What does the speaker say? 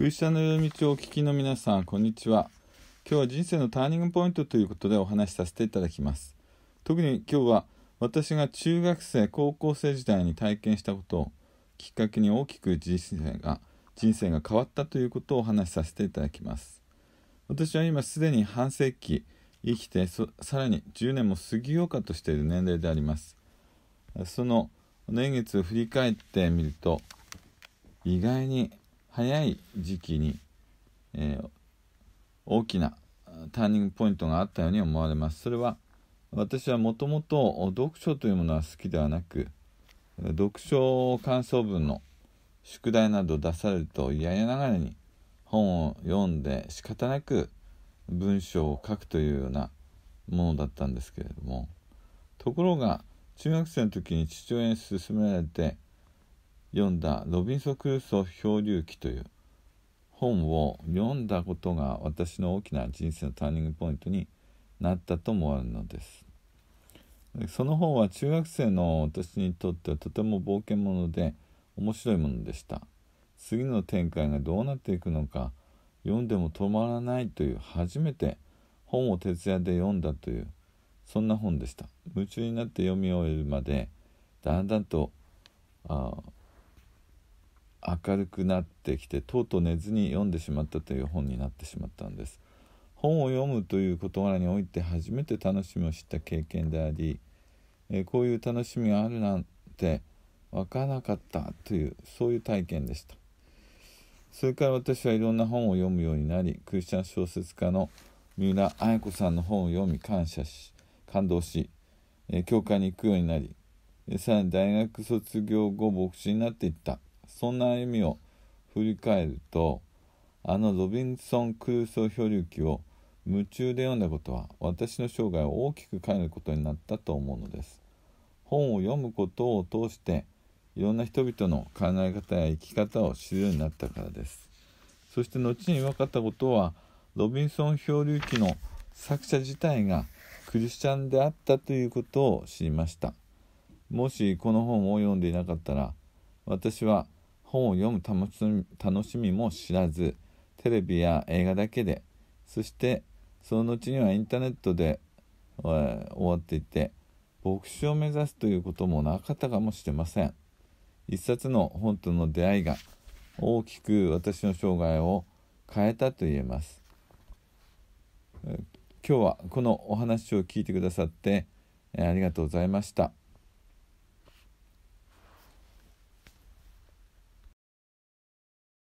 クリスチャンの夜道をお聞きの皆さん、こんにちは。今日は人生のターニングポイントということでお話しさせていただきます。特に今日は私が中学生、高校生時代に体験したことをきっかけに大きく人生が人生が変わったということをお話しさせていただきます。私は今すでに半世紀生きてさらに10年も過ぎようかとしている年齢であります。その年月を振り返ってみると意外に早い時期に、えー、大きなターニングポイントがあったように思われます。それは私はもともと読書というものは好きではなく読書感想文の宿題など出されると嫌やながらに本を読んで仕方なく文章を書くというようなものだったんですけれどもところが中学生の時に父親に勧められて読んだ「ロビンソ・クルソ漂流記」という本を読んだことが私の大きな人生のターニングポイントになったと思われるのですその本は中学生の私にとってはとても冒険者で面白いものでした次の展開がどうなっていくのか読んでも止まらないという初めて本を徹夜で読んだというそんな本でした夢中になって読み終えるまでだんだんとあ明るくなってきてとうとう寝ずに読んでしまったという本になってしまったんです本を読むという事柄において初めて楽しみを知った経験であり、えー、こういう楽しみがあるなんて分からなかったというそういう体験でしたそれから私はいろんな本を読むようになりクリスチャン小説家の三浦綾子さんの本を読み感謝し感動し、えー、教会に行くようになりさらに大学卒業後牧師になっていったそんな歩みを振り返るとあのロビンソン・クルーソー・漂流記を夢中で読んだことは私の生涯を大きく変えることになったと思うのです本を読むことを通していろんな人々の考え方や生き方を知るようになったからですそして後に分かったことはロビンソン漂流記の作者自体がクリスチャンであったということを知りましたもしこの本を読んでいなかったら私は本を読む楽しみも知らずテレビや映画だけでそしてその後にはインターネットで、えー、終わっていて牧師を目指すということもなかったかもしれません一冊の本との出会いが大きく私の生涯を変えたと言えます、えー、今日はこのお話を聞いてくださって、えー、ありがとうございました